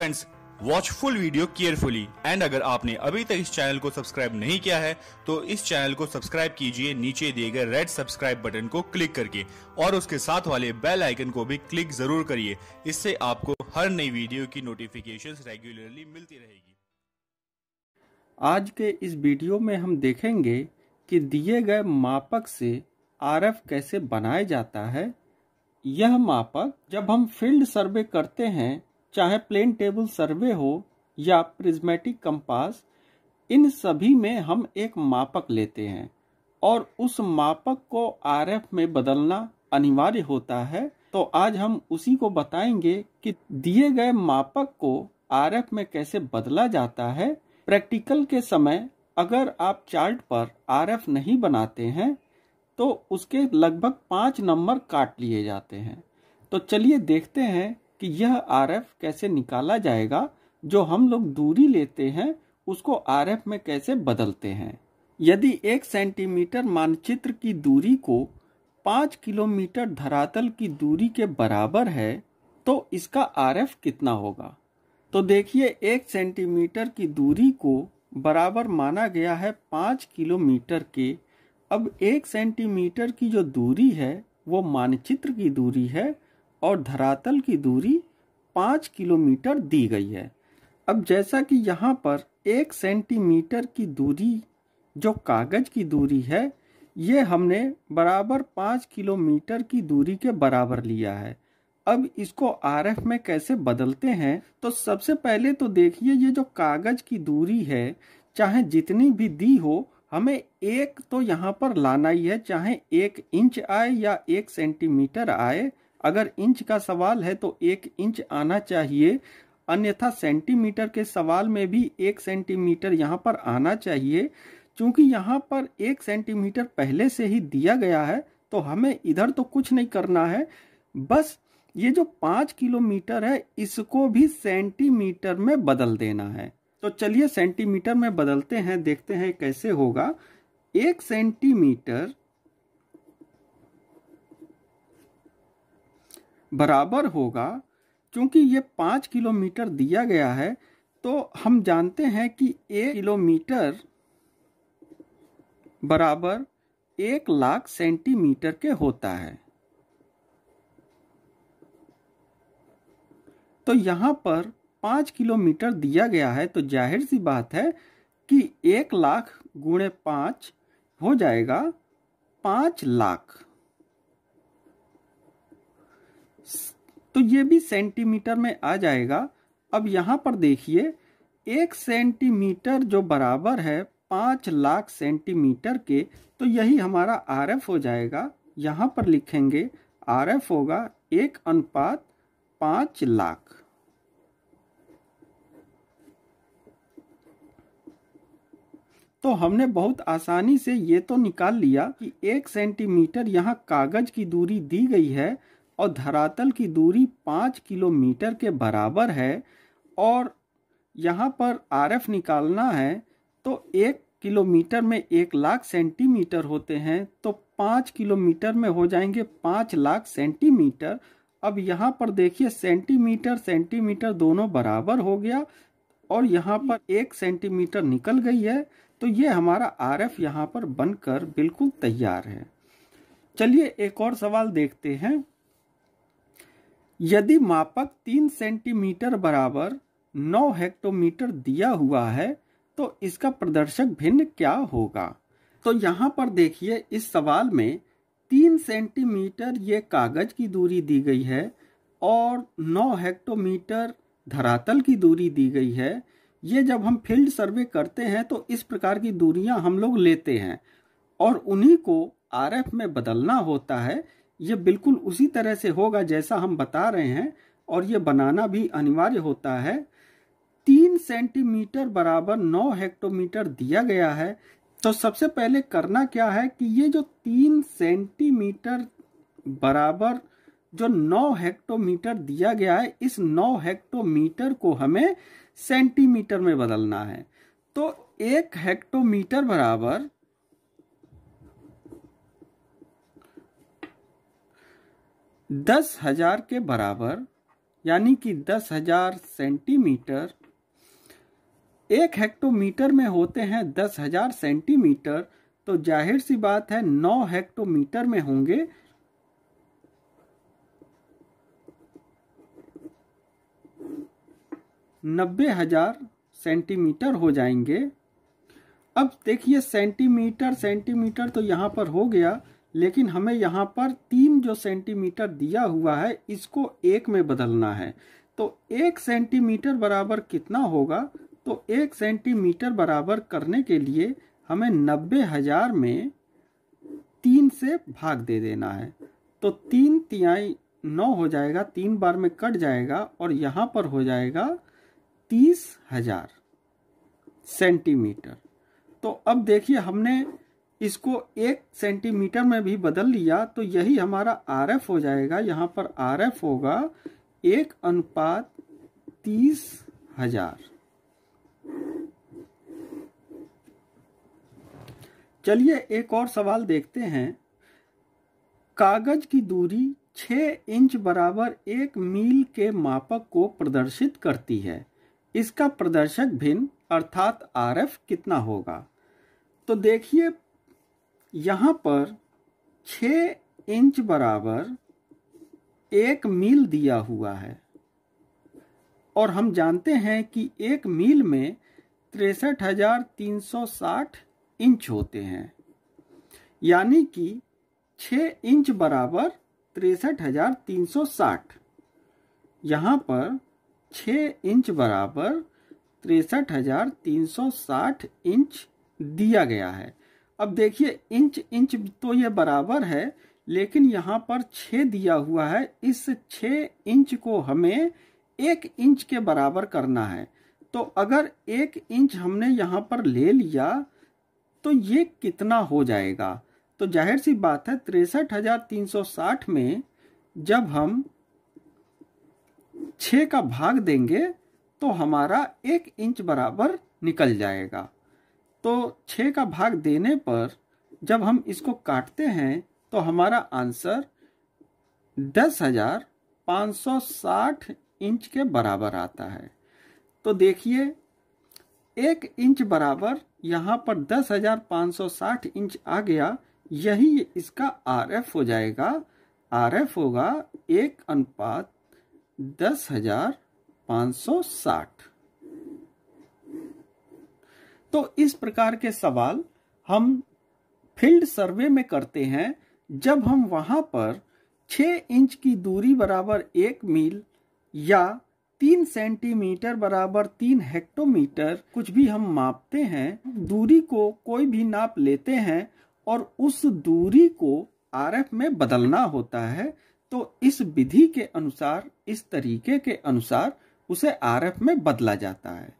friends watch full video carefully and अगर आपने अभी तक इस चैनल को सब्सक्राइब नहीं किया है तो इस चैनल को सब्सक्राइब कीजिए नीचे दिए गए रेड सब्सक्राइब बटन को क्लिक करके और उसके साथ वाले बेल आइकन को भी क्लिक जरूर करिए इससे आपको हर नई वीडियो की नोटिफिकेशन रेगुलरली मिलती रहेगी आज के इस वीडियो में हम देखेंगे कि दिए गए मापक से आर कैसे बनाया जाता है यह मापक जब हम फील्ड सर्वे करते हैं चाहे प्लेन टेबल सर्वे हो या प्रिज्मेटिक कंपास इन सभी में हम एक मापक लेते हैं और उस मापक को आरएफ में बदलना अनिवार्य होता है तो आज हम उसी को बताएंगे कि दिए गए मापक को आरएफ में कैसे बदला जाता है प्रैक्टिकल के समय अगर आप चार्ट पर आरएफ नहीं बनाते हैं तो उसके लगभग पांच नंबर काट लिए जाते हैं तो चलिए देखते हैं कि यह आर कैसे निकाला जाएगा जो हम लोग दूरी लेते हैं उसको आर में कैसे बदलते हैं यदि एक सेंटीमीटर मानचित्र की दूरी को पाँच किलोमीटर धरातल की दूरी के बराबर है तो इसका आर कितना होगा तो देखिए एक सेंटीमीटर की दूरी को बराबर माना गया है पाँच किलोमीटर के अब एक सेंटीमीटर की जो दूरी है वो मानचित्र की दूरी है और धरातल की दूरी पाँच किलोमीटर दी गई है अब जैसा कि यहाँ पर एक सेंटीमीटर की दूरी जो कागज़ की दूरी है ये हमने बराबर पाँच किलोमीटर की दूरी के बराबर लिया है अब इसको आर एफ में कैसे बदलते हैं तो सबसे पहले तो देखिए ये जो कागज़ की दूरी है चाहे जितनी भी दी हो हमें एक तो यहाँ पर लाना ही है चाहे एक इंच आए या एक सेंटीमीटर आए अगर इंच का सवाल है तो एक इंच आना चाहिए अन्यथा सेंटीमीटर के सवाल में भी एक सेंटीमीटर यहाँ पर आना चाहिए चूंकि यहाँ पर एक सेंटीमीटर पहले से ही दिया गया है तो हमें इधर तो कुछ नहीं करना है बस ये जो पाँच किलोमीटर है इसको भी सेंटीमीटर में बदल देना है तो चलिए सेंटीमीटर में बदलते हैं देखते हैं कैसे होगा एक सेंटीमीटर बराबर होगा क्योंकि ये पाँच किलोमीटर दिया गया है तो हम जानते हैं कि एक किलोमीटर बराबर एक लाख सेंटीमीटर के होता है तो यहाँ पर पाँच किलोमीटर दिया गया है तो जाहिर सी बात है कि एक लाख गुणे पाँच हो जाएगा पाँच लाख तो ये भी सेंटीमीटर में आ जाएगा अब यहाँ पर देखिए एक सेंटीमीटर जो बराबर है पाँच लाख सेंटीमीटर के तो यही हमारा आर एफ हो जाएगा यहाँ पर लिखेंगे आर एफ होगा एक अनुपात पाँच लाख तो हमने बहुत आसानी से ये तो निकाल लिया कि एक सेंटीमीटर यहाँ कागज की दूरी दी गई है और धरातल की दूरी पाँच किलोमीटर के बराबर है और यहाँ पर आरएफ निकालना है तो एक किलोमीटर में एक लाख सेंटीमीटर होते हैं तो पाँच किलोमीटर में हो जाएंगे पाँच लाख सेंटीमीटर अब यहाँ पर देखिए सेंटीमीटर सेंटीमीटर दोनों बराबर हो गया और यहाँ पर एक सेंटीमीटर निकल गई है तो ये हमारा आर एफ यहाँ पर बनकर बिल्कुल तैयार है चलिए एक और सवाल देखते हैं यदि मापक तीन सेंटीमीटर बराबर नौ हेक्टोमीटर दिया हुआ है तो इसका प्रदर्शक भिन्न क्या होगा तो यहाँ पर देखिए इस सवाल में तीन सेंटीमीटर ये कागज की दूरी दी गई है और नौ हेक्टोमीटर धरातल की दूरी दी गई है ये जब हम फील्ड सर्वे करते हैं तो इस प्रकार की दूरियां हम लोग लेते हैं और उन्हीं को आरएफ में बदलना होता है ये बिल्कुल उसी तरह से होगा जैसा हम बता रहे हैं और ये बनाना भी अनिवार्य होता है तीन सेंटीमीटर बराबर नौ हेक्टोमीटर दिया गया है तो सबसे पहले करना क्या है कि ये जो तीन सेंटीमीटर बराबर जो नौ हेक्टोमीटर दिया गया है इस नौ हेक्टोमीटर को हमें सेंटीमीटर में बदलना है तो एक हेक्टोमीटर बराबर दस हजार के बराबर यानी कि दस हजार सेंटीमीटर एक हेक्टोमीटर में होते हैं दस हजार सेंटीमीटर तो जाहिर सी बात है नौ हेक्टोमीटर में होंगे नब्बे हजार सेंटीमीटर हो जाएंगे अब देखिए सेंटीमीटर सेंटीमीटर तो यहां पर हो गया लेकिन हमें यहाँ पर तीन जो सेंटीमीटर दिया हुआ है इसको एक में बदलना है तो एक सेंटीमीटर बराबर कितना होगा तो एक सेंटीमीटर बराबर करने के लिए हमें नब्बे हजार में तीन से भाग दे देना है तो तीन तिहाई नौ हो जाएगा तीन बार में कट जाएगा और यहाँ पर हो जाएगा तीस हजार सेंटीमीटर तो अब देखिए हमने इसको एक सेंटीमीटर में भी बदल लिया तो यही हमारा आर एफ हो जाएगा यहाँ पर आर एफ होगा एक अनुपात तीस हजार चलिए एक और सवाल देखते हैं कागज की दूरी छ इंच बराबर एक मील के मापक को प्रदर्शित करती है इसका प्रदर्शक भिन्न अर्थात आर एफ कितना होगा तो देखिए यहाँ पर छ इंच बराबर एक मील दिया हुआ है और हम जानते हैं कि एक मील में तिरसठ हजार तीन सौ साठ इंच होते हैं यानी कि छ इंच बराबर तिरसठ हजार तीन सौ साठ यहाँ पर छ इंच बराबर तिरसठ हजार तीन सौ साठ इंच दिया गया है अब देखिए इंच इंच तो ये बराबर है लेकिन यहाँ पर छ दिया हुआ है इस छ इंच को हमें एक इंच के बराबर करना है तो अगर एक इंच हमने यहाँ पर ले लिया तो ये कितना हो जाएगा तो जाहिर सी बात है तिरसठ हजार तीन सौ साठ में जब हम छ का भाग देंगे तो हमारा एक इंच बराबर निकल जाएगा तो छः का भाग देने पर जब हम इसको काटते हैं तो हमारा आंसर दस हजार पाँच सौ साठ इंच के बराबर आता है तो देखिए एक इंच बराबर यहाँ पर दस हजार पाँच सौ साठ इंच आ गया यही इसका आर एफ हो जाएगा आर एफ होगा एक अनुपात दस हजार पाँच सौ साठ तो इस प्रकार के सवाल हम फील्ड सर्वे में करते हैं जब हम वहां पर 6 इंच की दूरी बराबर एक मील या 3 सेंटीमीटर बराबर 3 हेक्टोमीटर कुछ भी हम मापते हैं दूरी को कोई भी नाप लेते हैं और उस दूरी को आरएफ में बदलना होता है तो इस विधि के अनुसार इस तरीके के अनुसार उसे आरएफ में बदला जाता है